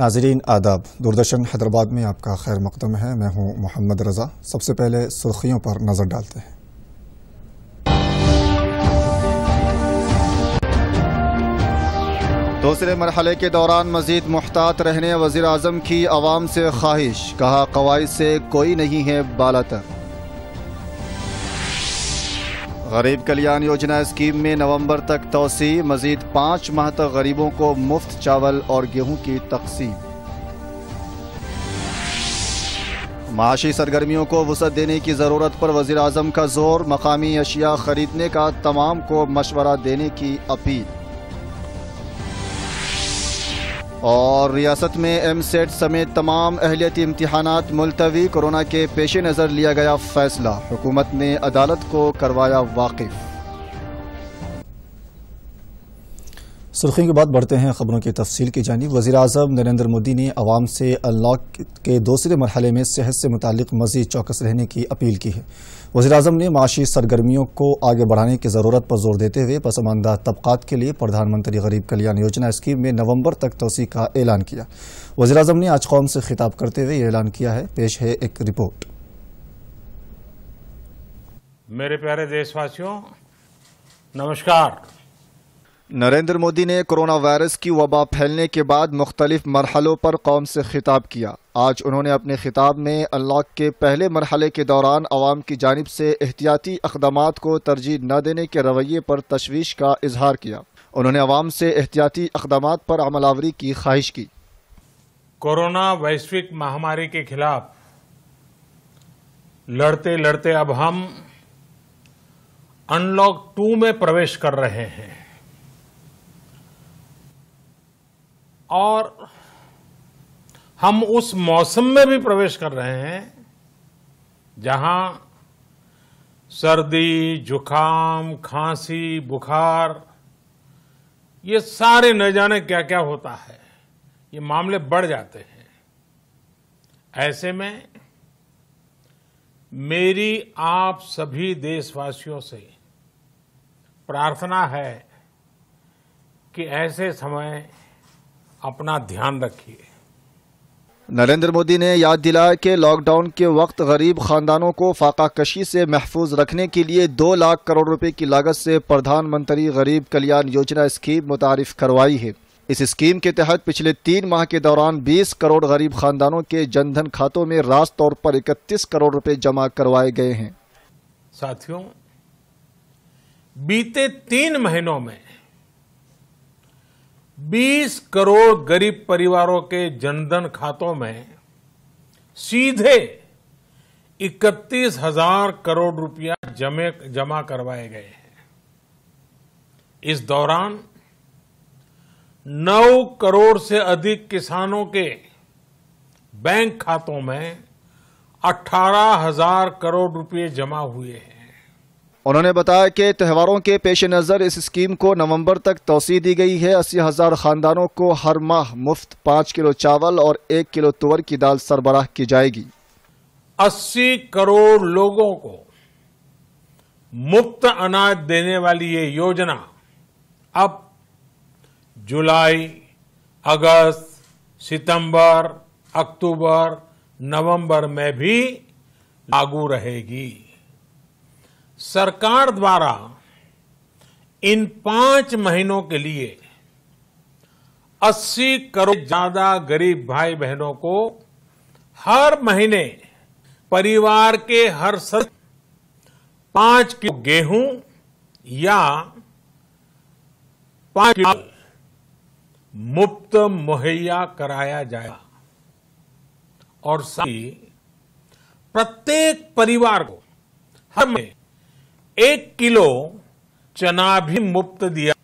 नाजरीन आदाब दूरदर्शन हैदराबाद में आपका खैर मकदम है मैं हूँ मोहम्मद रज़ा सबसे पहले सुर्खियों पर नज़र डालते हैं दूसरे मरहले के दौरान मजीद मुहतात रहने वजीर अजम की आवाम से ख्वाहिश कहा कवायद से कोई नहीं है बाला तक गरीब कल्याण योजना स्कीम में नवंबर तक तोसी मजीद पाँच माह तक गरीबों को मुफ्त चावल और गेहूं की तकसीम माशी सरगर्मियों को वसत देने की ज़रूरत पर वजीर अजम का जोर मकामी अशिया खरीदने का तमाम को मशवरा देने की अपील और रियासत में एम सेट समेत तमाम अहलियती इम्तहान मुलतवी कोरोना के पेश नज़र लिया गया फ़ैसला हुकूमत ने अदालत को करवाया वाकिफ़ सुर्खियों के बाद बढ़ते हैं खबरों की तफसील की जानी वजी अजम नरेंद्र मोदी ने आवाम से अनलॉक के दूसरे मरहले में सेहत से मुतक मजीद चौकस रहने की अपील की है वजी अजम ने माशी सरगर्मियों को आगे बढ़ाने की ज़रूरत पर जोर देते हुए पसमानदा तबकात के लिए प्रधानमंत्री गरीब कल्याण योजना स्कीम में नवंबर तक तोसी का ऐलान किया वजी अजम ने आज कौम से खिताब करते हुए ऐलान किया है पेश है एक रिपोर्ट मेरे प्यारे देशवासियों नमस्कार नरेंद्र मोदी ने कोरोना वायरस की वबा फैलने के बाद मुख्तलिफ मरहलों पर कौम से खिताब किया आज उन्होंने अपने खिताब में अनलॉक के पहले मरहले के दौरान आवाम की जानब से एहतियाती अकदाम को तरजीह न देने के रवैये पर तशवीश का इजहार किया उन्होंने आवाम से एहतियाती अकदाम पर अमलावरी की ख्वाहिश की कोरोना वैश्विक महामारी के खिलाफ लड़ते लड़ते अब हम अनलॉक टू में प्रवेश कर रहे हैं और हम उस मौसम में भी प्रवेश कर रहे हैं जहां सर्दी जुकाम खांसी बुखार ये सारे न जाने क्या क्या होता है ये मामले बढ़ जाते हैं ऐसे में मेरी आप सभी देशवासियों से प्रार्थना है कि ऐसे समय अपना ध्यान रखिए नरेंद्र मोदी ने याद दिलाया कि लॉकडाउन के वक्त गरीब खानदानों को फाका कशी से महफूज रखने के लिए दो लाख करोड़ रुपए की लागत से प्रधानमंत्री गरीब कल्याण योजना स्कीम मुतारफ करवाई है इस स्कीम के तहत पिछले तीन माह के दौरान 20 करोड़ गरीब खानदानों के जनधन खातों में रास्त तौर पर 31 करोड़ रुपए जमा करवाए गए हैं साथियों बीते तीन महीनों में 20 करोड़ गरीब परिवारों के जनधन खातों में सीधे इकतीस हजार करोड़ रुपया जमे जमा करवाए गए हैं इस दौरान 9 करोड़ से अधिक किसानों के बैंक खातों में अठारह हजार करोड़ रुपये जमा हुए हैं उन्होंने बताया कि त्यौहारों के पेश नज़र इस स्कीम को नवंबर तक तोसी दी गई है अस्सी हज़ार ख़ानदानों को हर माह मुफ्त पाँच किलो चावल और एक किलो तुवर की दाल सरबराह की जाएगी अस्सी करोड़ लोगों को मुफ्त अनाज देने वाली ये योजना अब जुलाई अगस्त सितंबर, अक्टूबर नवंबर में भी लागू रहेगी सरकार द्वारा इन पांच महीनों के लिए 80 करोड़ ज्यादा गरीब भाई बहनों को हर महीने परिवार के हर सदस्य पांच किलो गेहूं या पांच किलो मुफ्त मुहैया कराया जाएगा और साथ ही प्रत्येक परिवार को हमें एक किलो चना भी मुफ्त दिया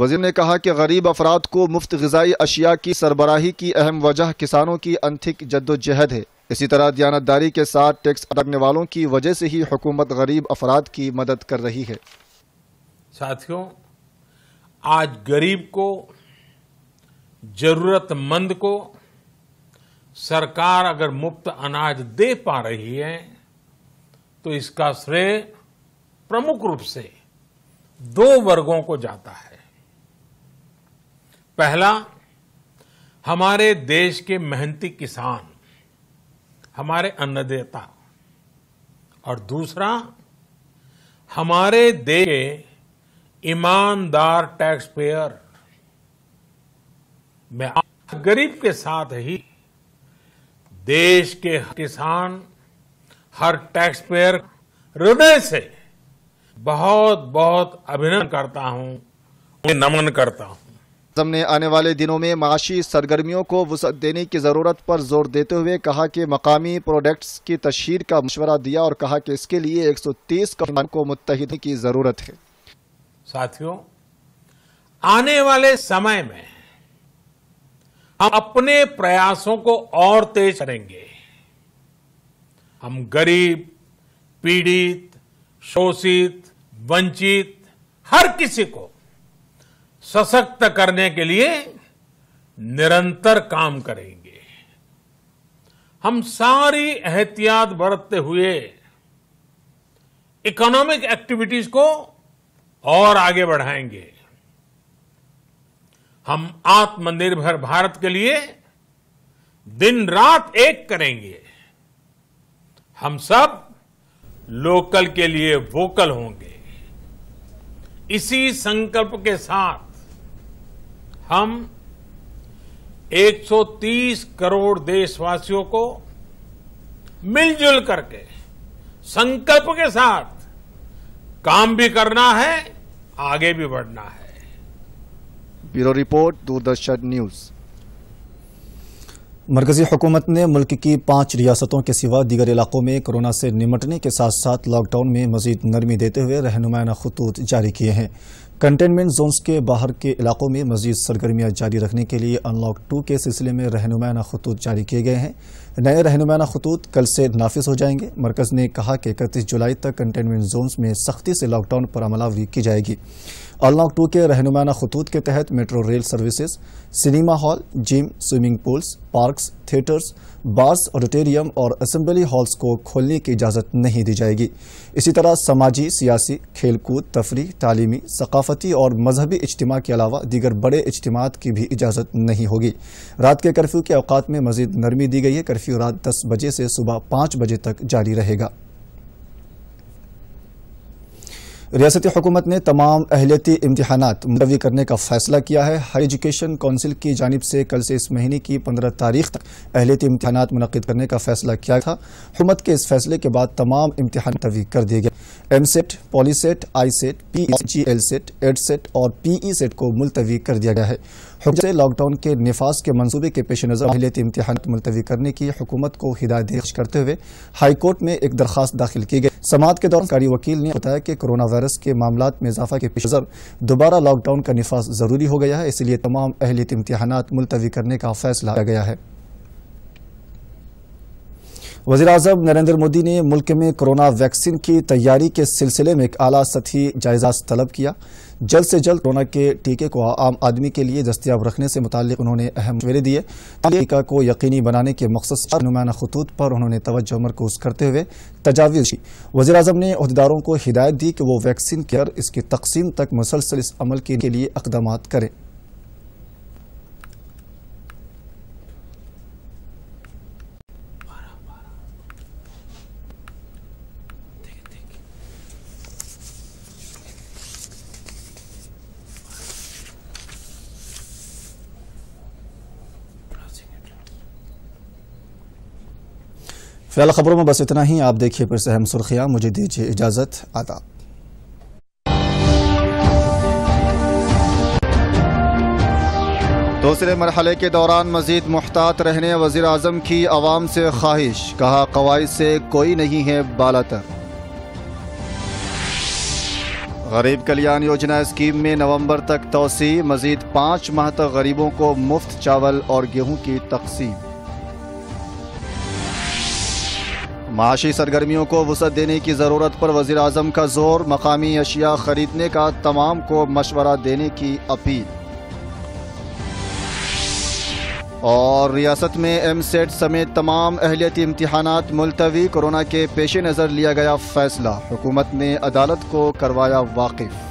वजीर ने कहा कि गरीब अफराद को मुफ्त गजाई अशिया की सरबराही की अहम वजह किसानों की अंथिक जद्दोजहद है इसी तरह दयानतदारी के साथ टैक्स अटकने वालों की वजह से ही हुकूमत गरीब अफराद की मदद कर रही है साथियों आज गरीब को जरूरतमंद को सरकार अगर मुफ्त अनाज दे पा रही है तो इसका श्रेय प्रमुख रूप से दो वर्गों को जाता है पहला हमारे देश के मेहनती किसान हमारे अन्नदाता और दूसरा हमारे देश के ईमानदार टैक्स पेयर मैं गरीब के साथ ही देश के किसान हर टैक्स पेयर हृदय से बहुत बहुत अभिनंदन करता हूँ उन्हें नमन करता हूँ ने आने वाले दिनों में माशी सरगर्मियों को वसत देने की ज़रूरत पर जोर देते हुए कहा कि मकामी प्रोडक्ट्स की तशहर का मशवरा दिया और कहा कि इसके लिए 130 कमान को मुतहद की ज़रूरत है साथियों आने वाले समय में हम अपने प्रयासों को और तेज करेंगे हम गरीब पीड़ित शोषित वंचित हर किसी को सशक्त करने के लिए निरंतर काम करेंगे हम सारी एहतियात बरतते हुए इकोनॉमिक एक्टिविटीज को और आगे बढ़ाएंगे हम आत्मनिर्भर भारत के लिए दिन रात एक करेंगे हम सब लोकल के लिए वोकल होंगे इसी संकल्प के साथ हम 130 करोड़ देशवासियों को मिलजुल करके संकल्प के साथ काम भी करना है आगे भी बढ़ना है ब्यूरो रिपोर्ट दूरदर्शन न्यूज़ मरकजी हुकूमत ने मुल्क की पांच रियासतों के सिवा दीगर इलाकों में कोरोना से निमटने के साथ साथ लॉकडाउन में मजीद नरमी देते हुए रहनुमाना खतूत जारी किए हैं कंटेनमेंट जोन्स के बाहर के इलाकों में मजीद सरगर्मियां जारी रखने के लिए अनलॉक टू के सिलसिले में रहनुमाना खतूत जारी किए गए हैं नए रहनुमाना खतूत कल से नाफिज हो जाएंगे मरकज़ ने कहा कि इकतीस जुलाई तक कंटेनमेंट जोन्स में सख्ती से लॉकडाउन पर अमलावरी की जाएगी अनलॉक टू के रहनुमाना खतूत के तहत metro rail services cinema hall gym swimming pools parks theatres bars auditorium और असम्बली हॉल्स को खोलने की इजाज़त नहीं दी जाएगी इसी तरह समाजी सियासी खेलकूद तफरी तालीमी सकाफती और मजहबी इज्तम के अलावा दीगर बड़े इज्तम की भी इजाज़त नहीं होगी रात के कर्फ्यू के अवकात में मजीद नरमी दी गई है कर्फ्यू रात दस बजे से सुबह पाँच बजे तक जारी रहेगा रियासती हुकूमत ने तमाम अहलियती इम्तहान मुलतवी करने का फैसला किया है हाई एजुकेशन काउंसिल की जानब से कल से इस महीने की पंद्रह तारीख तक अहलियती इम्तहान मुनद करने का फैसला किया था हुकूमत के इस फैसले के बाद तमाम इम्तहान तवी कर दिए गए EAMCET POLYCET ICET PGLCET EdCET और पीई सेट e को मुलतवी कर दिया गया है लॉकडाउन के नफाज के मंसूबे के पेश नज़र अहलियत इम्तहान मुलतवी करने की हुकूमत को हिदायत दर्ज करते हुए हाईकोर्ट में एक दरखास्त दाखिल की गई समात के दौरान कारी वकील ने बताया कि कोरोना वायरस के मामला में इजाफा के पेश नज़र दोबारा लॉकडाउन का नफाज ज़रूरी हो गया है इसलिए तमाम अहलियत इम्तहान मुलतवी करने का फैसला किया गया है वजी अजम नरेंद्र मोदी ने मुल्क में कोरोना वैक्सीन की तैयारी के सिलसिले में एक अला सतही जायजा तलब किया जल्द से जल्द कोरोना के टीके को आम आदमी के लिए दस्तियाब रखने से मुतक उन्होंने अहम मशवरे दिए टीका को यकीनी बनाने के मकसद नुमाना खतूत पर उन्होंने तोज्जो मरकूज करते हुए तजावीज़ की वजी अजम ने अहदेदारों को हिदायत दी कि वो वैक्सीन केयर इसकी तकसीम तक मुसलसल इस अमल के लिए इकदाम करें फिलहाल खबरों में बस इतना ही आप देखिए फिर से हम सुर्खियां मुझे दीजिए इजाज़त आता दूसरे मरहले के दौरान मजीद मुहतात रहने वजीर अजम की आवाम से ख्वाहिश कहा कवायद से कोई नहीं है बाला तक गरीब कल्याण योजना स्कीम में नवंबर तक तोसी मजीद पांच माह तक गरीबों को मुफ्त चावल और गेहूं की तकसीम माशी सरगर्मियों को वसत देने की ज़रूरत पर वज़ी अजम का जोर मकामी अशिया ख़रीदने का तमाम को मशवरा देने की अपील और रियासत में एम सेट e समेत तमाम अहलियती इम्तहान मुलतवी कोरोना के पेश नज़र लिया गया फ़ैसला हुकूमत ने अदालत को करवाया वाकिफ़